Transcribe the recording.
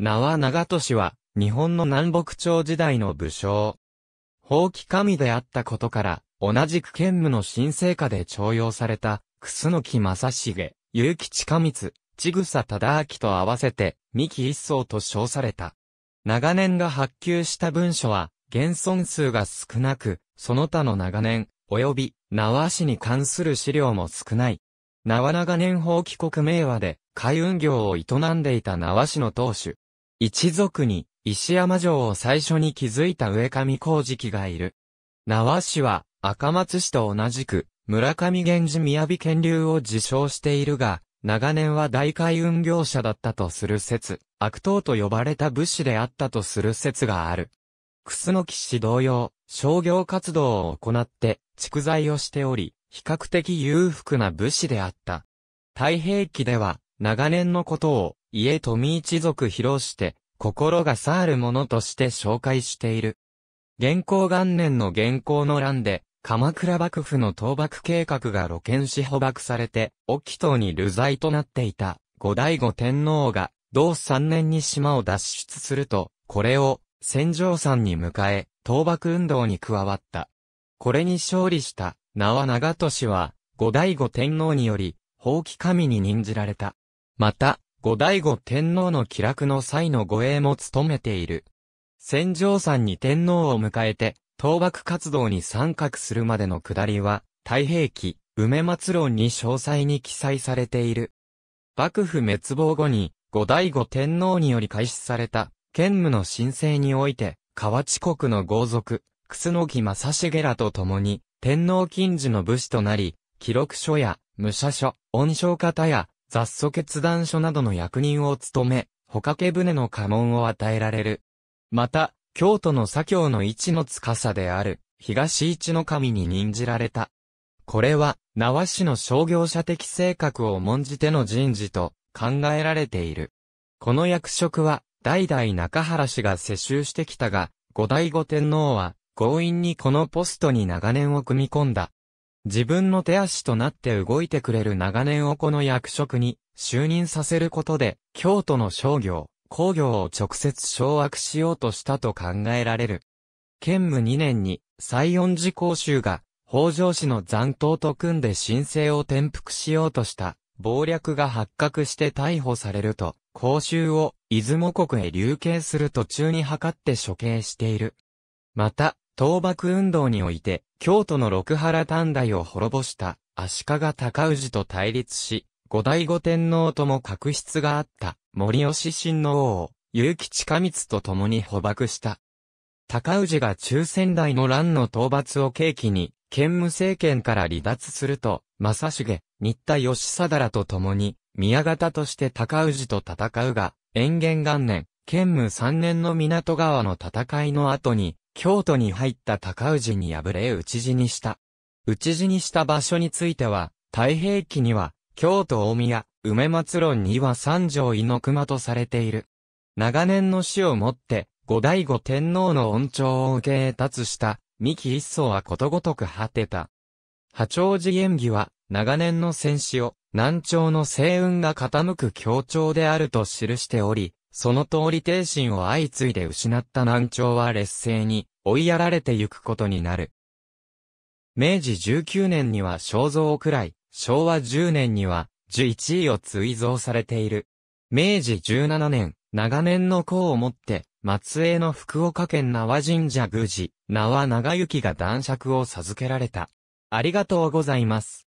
名は長利は、日本の南北朝時代の武将。法規神であったことから、同じく兼務の新生下で徴用された、楠木正茂、結城近光、千草忠明と合わせて、三木一層と称された。長年が発給した文書は、現存数が少なく、その他の長年、及び、縄氏に関する資料も少ない。縄長年法規国名和で、海運業を営んでいた縄氏の当主、一族に石山城を最初に築いた上上光敷がいる。縄氏は赤松氏と同じく村上源氏雅権流を自称しているが、長年は大海運業者だったとする説、悪党と呼ばれた武士であったとする説がある。楠木氏同様、商業活動を行って、蓄財をしており、比較的裕福な武士であった。太平記では、長年のことを、家富一族披露して、心がさあるものとして紹介している。元寇元年の元寇の乱で、鎌倉幕府の倒幕計画が露見し捕獲されて、沖島に流罪となっていた、後醍醐天皇が、同三年に島を脱出すると、これを、戦場山に迎え、倒幕運動に加わった。これに勝利した、名は長年は、後醍醐天皇により、放棄神に任じられた。また、後醍醐天皇の気楽の際の護衛も務めている。戦場山に天皇を迎えて、倒幕活動に参画するまでの下りは、太平記、梅松論に詳細に記載されている。幕府滅亡後に、後醍醐天皇により開始された、兼務の申請において、河内国の豪族、楠木正成らと共に、天皇近侍の武士となり、記録書や、武者書、恩賞方や、雑草決断書などの役人を務め、ほかけ船の家紋を与えられる。また、京都の左京の一の司である、東一の神に任じられた。これは、縄市の商業者的性格を重んじての人事と考えられている。この役職は、代々中原氏が世襲してきたが、後醍醐天皇は、強引にこのポストに長年を組み込んだ。自分の手足となって動いてくれる長年をこの役職に就任させることで、京都の商業、工業を直接掌握しようとしたと考えられる。兼務2年に、西恩寺公衆が、北条氏の残党と組んで申請を転覆しようとした、暴略が発覚して逮捕されると、公衆を出雲国へ流刑する途中に図って処刑している。また、倒幕運動において、京都の六原丹大を滅ぼした足利尊氏と対立し、後醍醐天皇とも確執があった森吉親王を結城近光と共に捕獲した。高氏が中仙台の乱の討伐を契機に、兼務政権から離脱すると、正成、新田義貞らと共に、宮方として高氏と戦うが、延元元年、兼務3年の港川の戦いの後に、京都に入った高氏に敗れ討ち死にした。討ち死にした場所については、太平記には、京都大宮、梅松論には三条猪熊とされている。長年の死をもって、後醍醐天皇の恩寵を受け立つした、三木一層はことごとく果てた。波長寺演義は、長年の戦死を、南朝の星雲が傾く協調であると記しており、その通り定心を相次いで失った南朝は劣勢に追いやられてゆくことになる。明治19年には肖像くらい、昭和10年には11位を追贈されている。明治17年、長年の功をもって、松江の福岡県縄神社宮司、縄長行が男爵を授けられた。ありがとうございます。